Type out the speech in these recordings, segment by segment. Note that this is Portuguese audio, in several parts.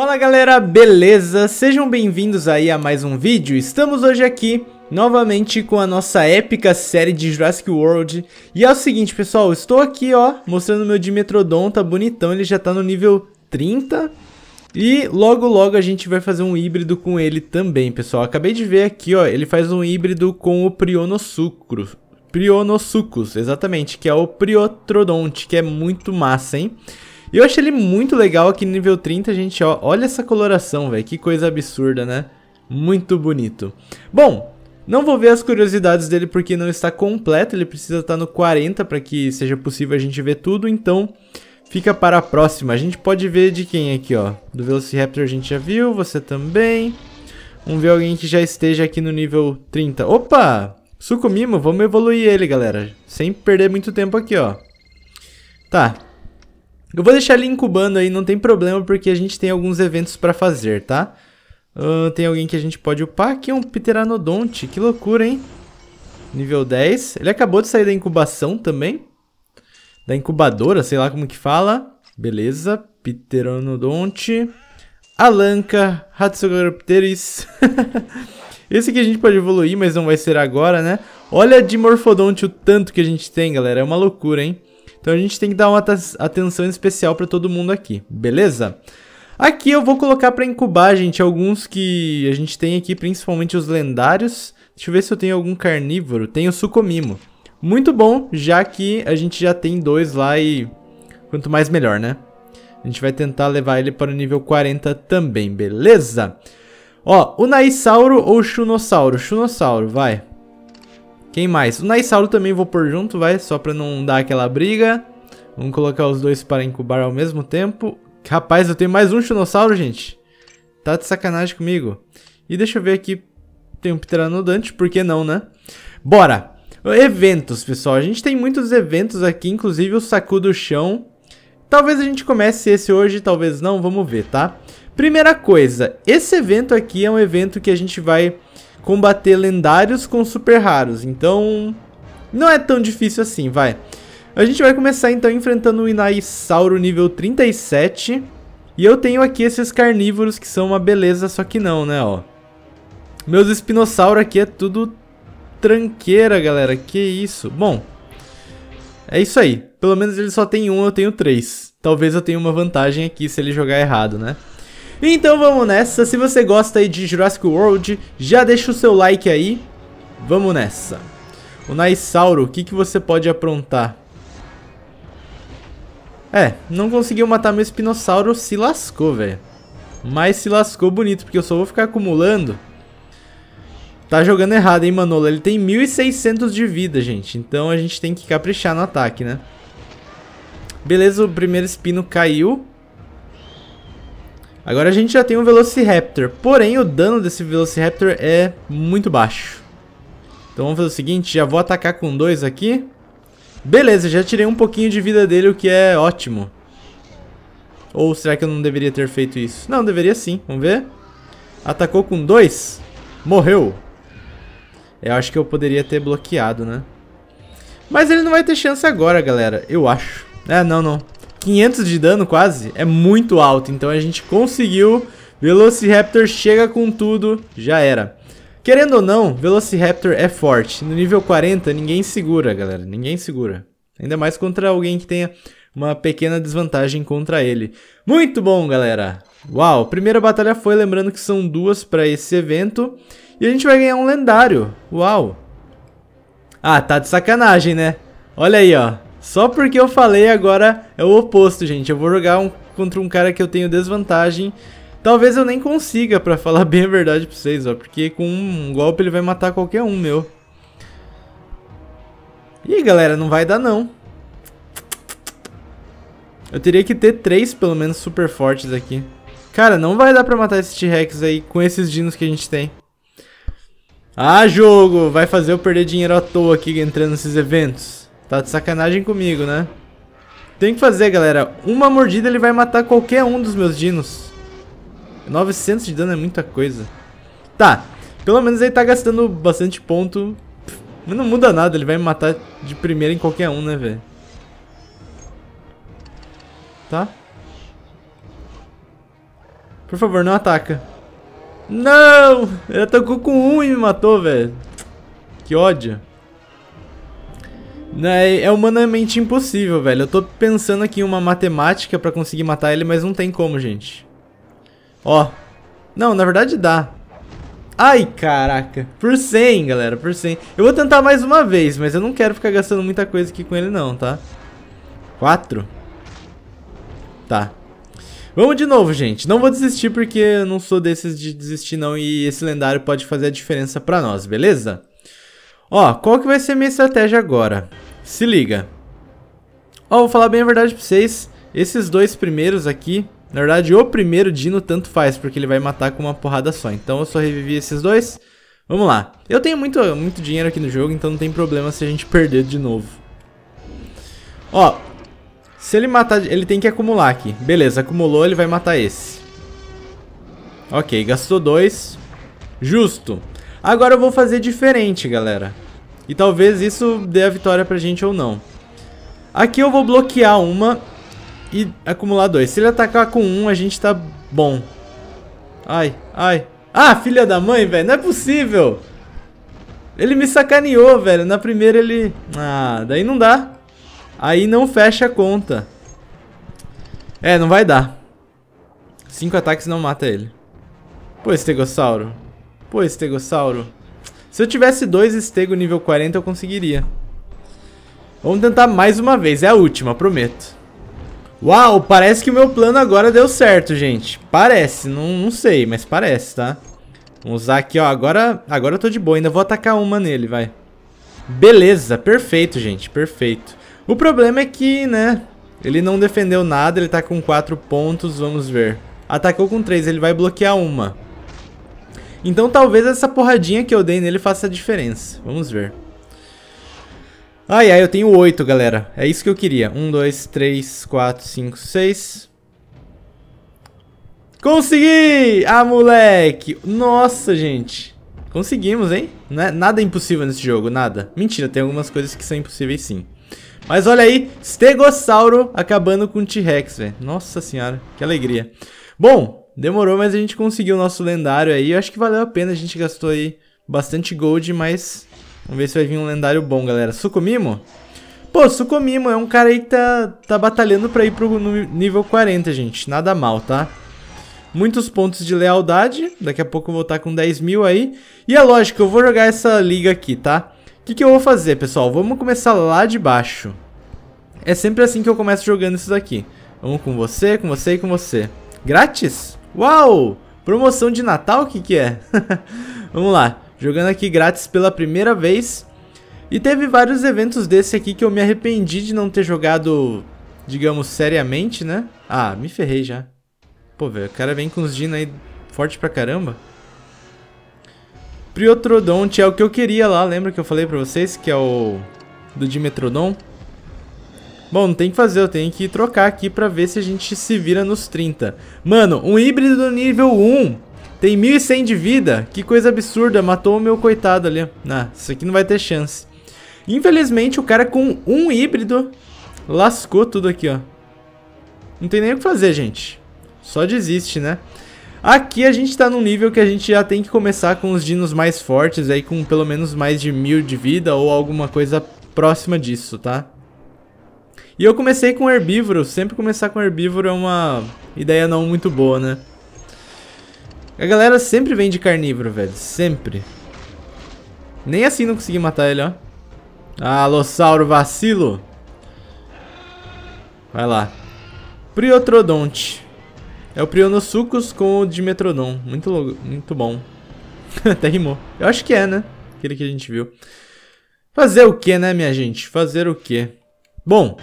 Fala galera, beleza? Sejam bem-vindos aí a mais um vídeo. Estamos hoje aqui novamente com a nossa épica série de Jurassic World. E é o seguinte, pessoal, estou aqui, ó, mostrando meu Dimetrodon, tá bonitão, ele já tá no nível 30. E logo logo a gente vai fazer um híbrido com ele também, pessoal. Acabei de ver aqui, ó, ele faz um híbrido com o Prionosucro. Prionosucus, exatamente, que é o Priotrodonte, que é muito massa, hein? eu achei ele muito legal aqui no nível 30, gente, ó. Olha essa coloração, velho. Que coisa absurda, né? Muito bonito. Bom, não vou ver as curiosidades dele porque não está completo. Ele precisa estar tá no 40 para que seja possível a gente ver tudo. Então, fica para a próxima. A gente pode ver de quem aqui, ó. Do Velociraptor a gente já viu, você também. Vamos ver alguém que já esteja aqui no nível 30. Opa! Sucumimo, vamos evoluir ele, galera. Sem perder muito tempo aqui, ó. Tá, eu vou deixar ele incubando aí, não tem problema, porque a gente tem alguns eventos para fazer, tá? Uh, tem alguém que a gente pode upar aqui, é um Pteranodonte, que loucura, hein? Nível 10. Ele acabou de sair da incubação também. Da incubadora, sei lá como que fala. Beleza, Pteranodonte. Alanca, Hatsugaropteris. Esse aqui a gente pode evoluir, mas não vai ser agora, né? Olha de Morfodonte o tanto que a gente tem, galera. É uma loucura, hein? Então a gente tem que dar uma atenção especial para todo mundo aqui, beleza? Aqui eu vou colocar para incubar, gente, alguns que a gente tem aqui, principalmente os lendários. Deixa eu ver se eu tenho algum carnívoro. Tenho sucomimo. Muito bom, já que a gente já tem dois lá e quanto mais melhor, né? A gente vai tentar levar ele para o nível 40 também, beleza? Ó, o Naisauro ou Chunossauro? Chunossauro, vai. Quem mais? O Naisaulo também vou pôr junto, vai, só pra não dar aquela briga. Vamos colocar os dois para incubar ao mesmo tempo. Rapaz, eu tenho mais um Chinossauro, gente. Tá de sacanagem comigo. E deixa eu ver aqui. Tem um Pteranodonte, por que não, né? Bora! Eventos, pessoal. A gente tem muitos eventos aqui, inclusive o Sacu do Chão. Talvez a gente comece esse hoje, talvez não, vamos ver, tá? Primeira coisa, esse evento aqui é um evento que a gente vai combater lendários com super raros. Então, não é tão difícil assim, vai. A gente vai começar então enfrentando o Inaisauro nível 37. E eu tenho aqui esses carnívoros que são uma beleza, só que não, né, ó. Meus espinossauros aqui é tudo tranqueira, galera. Que isso. Bom, é isso aí. Pelo menos ele só tem um, eu tenho três. Talvez eu tenha uma vantagem aqui se ele jogar errado, né? Então vamos nessa, se você gosta aí de Jurassic World, já deixa o seu like aí, vamos nessa. O Naisauro, o que, que você pode aprontar? É, não conseguiu matar meu espinossauro, se lascou, velho. Mas se lascou bonito, porque eu só vou ficar acumulando. Tá jogando errado, hein, Manolo? Ele tem 1.600 de vida, gente. Então a gente tem que caprichar no ataque, né? Beleza, o primeiro espino caiu. Agora a gente já tem um Velociraptor, porém o dano desse Velociraptor é muito baixo. Então vamos fazer o seguinte, já vou atacar com dois aqui. Beleza, já tirei um pouquinho de vida dele, o que é ótimo. Ou será que eu não deveria ter feito isso? Não, deveria sim, vamos ver. Atacou com dois, morreu. Eu acho que eu poderia ter bloqueado, né? Mas ele não vai ter chance agora, galera, eu acho. É, não, não. 500 de dano quase, é muito alto. Então a gente conseguiu, Velociraptor chega com tudo, já era. Querendo ou não, Velociraptor é forte. No nível 40, ninguém segura, galera. Ninguém segura. Ainda mais contra alguém que tenha uma pequena desvantagem contra ele. Muito bom, galera. Uau, primeira batalha foi, lembrando que são duas para esse evento. E a gente vai ganhar um lendário. Uau. Ah, tá de sacanagem, né? Olha aí, ó. Só porque eu falei agora é o oposto, gente. Eu vou jogar um, contra um cara que eu tenho desvantagem. Talvez eu nem consiga, pra falar bem a verdade pra vocês, ó. Porque com um golpe ele vai matar qualquer um meu. Ih, galera, não vai dar não. Eu teria que ter três, pelo menos, super fortes aqui. Cara, não vai dar pra matar esses T-Rex aí com esses dinos que a gente tem. Ah, jogo! Vai fazer eu perder dinheiro à toa aqui entrando nesses eventos. Tá de sacanagem comigo, né? Tem que fazer, galera. Uma mordida ele vai matar qualquer um dos meus dinos. 900 de dano é muita coisa. Tá. Pelo menos ele tá gastando bastante ponto. Mas não muda nada. Ele vai me matar de primeira em qualquer um, né, velho? Tá. Por favor, não ataca. Não! Ele atacou com um e me matou, velho. Que ódio. É, é humanamente impossível, velho. Eu tô pensando aqui em uma matemática pra conseguir matar ele, mas não tem como, gente. Ó. Não, na verdade dá. Ai, caraca. Por 100, galera, por 100. Eu vou tentar mais uma vez, mas eu não quero ficar gastando muita coisa aqui com ele não, tá? 4. Tá. Vamos de novo, gente. Não vou desistir porque eu não sou desses de desistir não e esse lendário pode fazer a diferença pra nós, beleza? Ó, qual que vai ser a minha estratégia agora? Se liga. Ó, vou falar bem a verdade pra vocês. Esses dois primeiros aqui, na verdade o primeiro Dino tanto faz, porque ele vai matar com uma porrada só. Então eu só revivi esses dois. Vamos lá. Eu tenho muito, muito dinheiro aqui no jogo, então não tem problema se a gente perder de novo. Ó, se ele matar, ele tem que acumular aqui. Beleza, acumulou, ele vai matar esse. Ok, gastou dois. Justo. Agora eu vou fazer diferente, galera. E talvez isso dê a vitória pra gente ou não. Aqui eu vou bloquear uma e acumular dois. Se ele atacar com um, a gente tá bom. Ai, ai. Ah, filha da mãe, velho. Não é possível. Ele me sacaneou, velho. Na primeira ele... Ah, daí não dá. Aí não fecha a conta. É, não vai dar. Cinco ataques não mata ele. Pô, estegossauro. Pô, estegossauro. Se eu tivesse dois Stego nível 40, eu conseguiria. Vamos tentar mais uma vez. É a última, prometo. Uau, parece que o meu plano agora deu certo, gente. Parece, não, não sei, mas parece, tá? Vamos usar aqui, ó. Agora, agora eu tô de boa, ainda vou atacar uma nele, vai. Beleza, perfeito, gente, perfeito. O problema é que, né, ele não defendeu nada, ele tá com 4 pontos, vamos ver. Atacou com 3, ele vai bloquear uma. Então talvez essa porradinha que eu dei nele faça a diferença. Vamos ver. Ai, ai, eu tenho oito, galera. É isso que eu queria. Um, dois, três, quatro, cinco, seis. Consegui! Ah, moleque! Nossa, gente. Conseguimos, hein? É, nada é impossível nesse jogo, nada. Mentira, tem algumas coisas que são impossíveis sim. Mas olha aí, Stegossauro acabando com T-Rex, velho. Nossa senhora, que alegria. Bom, Demorou, mas a gente conseguiu o nosso lendário aí. Eu acho que valeu a pena, a gente gastou aí bastante gold, mas... Vamos ver se vai vir um lendário bom, galera. Sucumimo? Pô, Sucumimo é um cara aí que tá, tá batalhando pra ir pro nível 40, gente. Nada mal, tá? Muitos pontos de lealdade. Daqui a pouco eu vou estar tá com 10 mil aí. E é lógico, eu vou jogar essa liga aqui, tá? O que, que eu vou fazer, pessoal? Vamos começar lá de baixo. É sempre assim que eu começo jogando isso daqui. Vamos com você, com você e com você. Grátis? Uau! Promoção de Natal, o que que é? Vamos lá, jogando aqui grátis pela primeira vez. E teve vários eventos desse aqui que eu me arrependi de não ter jogado, digamos, seriamente, né? Ah, me ferrei já. Pô, velho, o cara vem com os Dina aí forte pra caramba. Priotrodonte é o que eu queria lá, lembra que eu falei pra vocês que é o do Dimetrodon? Bom, não tem que fazer, eu tenho que trocar aqui pra ver se a gente se vira nos 30. Mano, um híbrido do nível 1 tem 1.100 de vida. Que coisa absurda, matou o meu coitado ali. Ah, isso aqui não vai ter chance. Infelizmente, o cara com um híbrido lascou tudo aqui, ó. Não tem nem o que fazer, gente. Só desiste, né? Aqui a gente tá num nível que a gente já tem que começar com os dinos mais fortes, aí com pelo menos mais de mil de vida ou alguma coisa próxima disso, Tá? E eu comecei com herbívoro. Sempre começar com herbívoro é uma ideia não muito boa, né? A galera sempre vem de carnívoro, velho. Sempre. Nem assim não consegui matar ele, ó. Alossauro vacilo. Vai lá. Priotrodonte. É o Prionosucus com o Dimetrodon. Muito, logo, muito bom. Até rimou. Eu acho que é, né? Aquele que a gente viu. Fazer o que, né, minha gente? Fazer o que? Bom,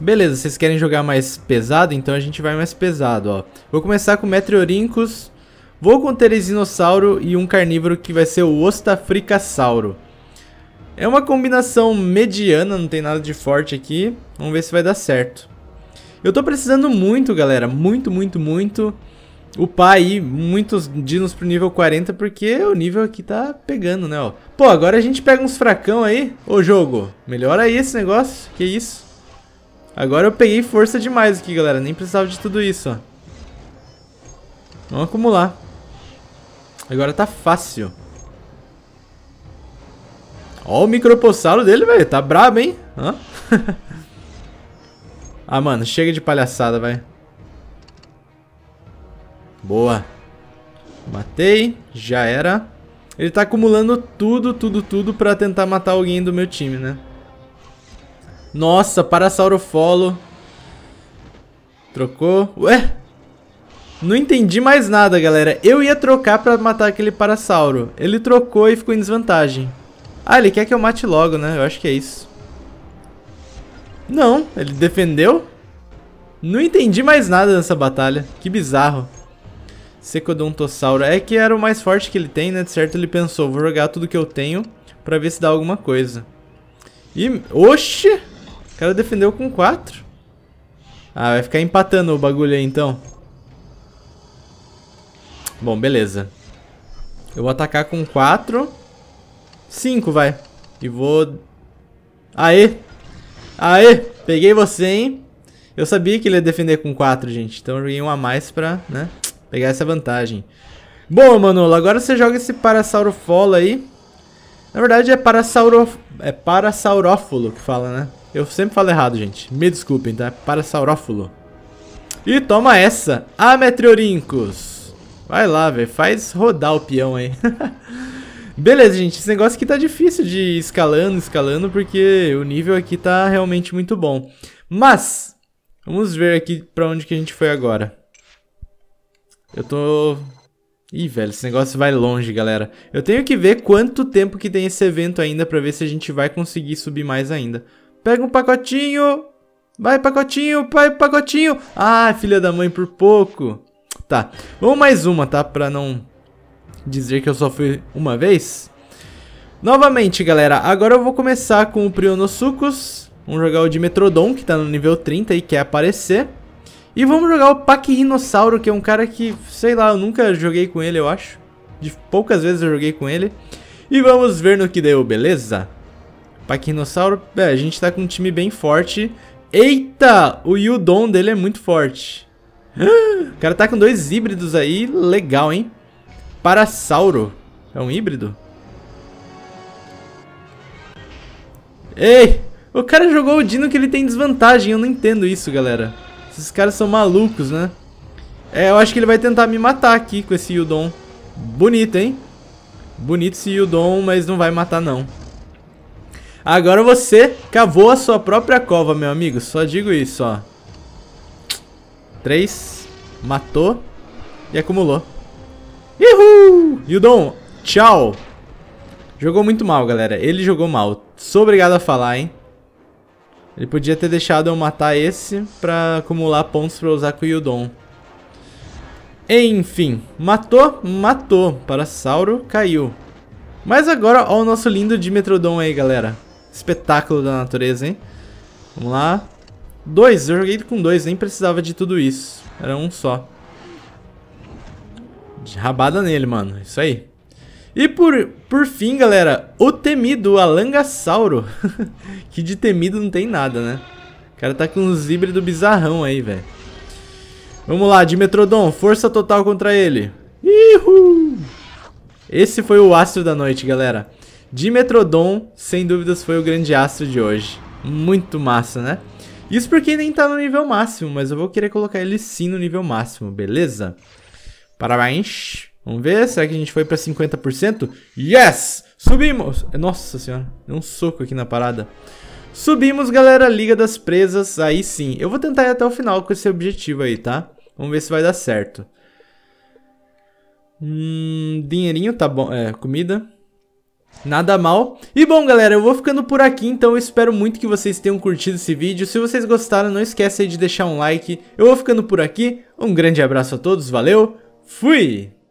Beleza, vocês querem jogar mais pesado? Então a gente vai mais pesado, ó. Vou começar com Metriorincus. Vou com Teresinossauro e um carnívoro que vai ser o Ostafricasauro. É uma combinação mediana, não tem nada de forte aqui. Vamos ver se vai dar certo. Eu tô precisando muito, galera. Muito, muito, muito. Upar aí muitos dinos pro nível 40, porque o nível aqui tá pegando, né, ó. Pô, agora a gente pega uns fracão aí. Ô, jogo, melhora aí esse negócio. Que isso? Agora eu peguei força demais aqui, galera. Nem precisava de tudo isso, ó. Vamos acumular. Agora tá fácil. Ó o micropossalo dele, velho. Tá brabo, hein? Hã? ah, mano. Chega de palhaçada, vai. Boa. Matei. Já era. Ele tá acumulando tudo, tudo, tudo pra tentar matar alguém do meu time, né? Nossa, Follow. Trocou. Ué? Não entendi mais nada, galera. Eu ia trocar pra matar aquele Parasauro. Ele trocou e ficou em desvantagem. Ah, ele quer que eu mate logo, né? Eu acho que é isso. Não, ele defendeu? Não entendi mais nada nessa batalha. Que bizarro. Secodontossauro. É que era o mais forte que ele tem, né? De certo, ele pensou, vou jogar tudo que eu tenho pra ver se dá alguma coisa. E... Oxi! O cara defendeu com 4. Ah, vai ficar empatando o bagulho aí então. Bom, beleza. Eu vou atacar com 4. 5, vai. E vou... Aê! Aê! Peguei você, hein? Eu sabia que ele ia defender com 4, gente. Então eu ia um a mais pra, né, pegar essa vantagem. Bom, Manolo, agora você joga esse Parasaurofolo aí. Na verdade é Parasauro... É Parasaurófilo que fala, né? Eu sempre falo errado, gente. Me desculpem, tá? Para Saurófulo. E toma essa! Ah, Vai lá, velho. Faz rodar o peão aí. Beleza, gente. Esse negócio aqui tá difícil de ir escalando, escalando, porque o nível aqui tá realmente muito bom. Mas, vamos ver aqui pra onde que a gente foi agora. Eu tô... Ih, velho, esse negócio vai longe, galera. Eu tenho que ver quanto tempo que tem esse evento ainda pra ver se a gente vai conseguir subir mais ainda. Pega um pacotinho! Vai, pacotinho! Vai, pacotinho! Ah, filha da mãe, por pouco! Tá, vamos mais uma, tá? Pra não dizer que eu só fui uma vez. Novamente, galera, agora eu vou começar com o Prionosucus. Vamos jogar o de Metrodon, que tá no nível 30 e quer aparecer. E vamos jogar o Paquirinossauro, que é um cara que, sei lá, eu nunca joguei com ele, eu acho. De poucas vezes eu joguei com ele. E vamos ver no que deu, beleza? Paquinossauro, é, a gente tá com um time bem forte. Eita! O Yudon dele é muito forte. O cara tá com dois híbridos aí, legal, hein? Parasauro. É um híbrido? Ei! O cara jogou o Dino que ele tem desvantagem, eu não entendo isso, galera. Esses caras são malucos, né? É, eu acho que ele vai tentar me matar aqui com esse Yudon. Bonito, hein? Bonito esse Yudon, mas não vai matar, não. Agora você cavou a sua própria cova, meu amigo. Só digo isso, ó. Três. Matou. E acumulou. Uhul! Yudon, tchau. Jogou muito mal, galera. Ele jogou mal. Sou obrigado a falar, hein. Ele podia ter deixado eu matar esse pra acumular pontos pra usar com o Yudon. Enfim, matou, matou. Parasauro caiu. Mas agora, ó o nosso lindo Dimetrodon aí, galera. Espetáculo da natureza, hein? Vamos lá. Dois, eu joguei com dois, nem precisava de tudo isso. Era um só. De rabada nele, mano. Isso aí. E por, por fim, galera, o temido Alangasauro. que de temido não tem nada, né? O cara tá com uns híbridos bizarrão aí, velho. Vamos lá, Dimetrodon, força total contra ele. Ihu! Esse foi o astro da noite, galera. Dimetrodon, sem dúvidas, foi o grande astro de hoje. Muito massa, né? Isso porque nem tá no nível máximo, mas eu vou querer colocar ele sim no nível máximo, beleza? Parabéns. Vamos ver, será que a gente foi pra 50%? Yes! Subimos! Nossa senhora, deu um soco aqui na parada. Subimos, galera, Liga das Presas, aí sim. Eu vou tentar ir até o final com esse objetivo aí, tá? Vamos ver se vai dar certo. Hum, dinheirinho tá bom, é, comida. Nada mal. E bom, galera, eu vou ficando por aqui, então eu espero muito que vocês tenham curtido esse vídeo. Se vocês gostaram, não esquece de deixar um like. Eu vou ficando por aqui, um grande abraço a todos, valeu, fui!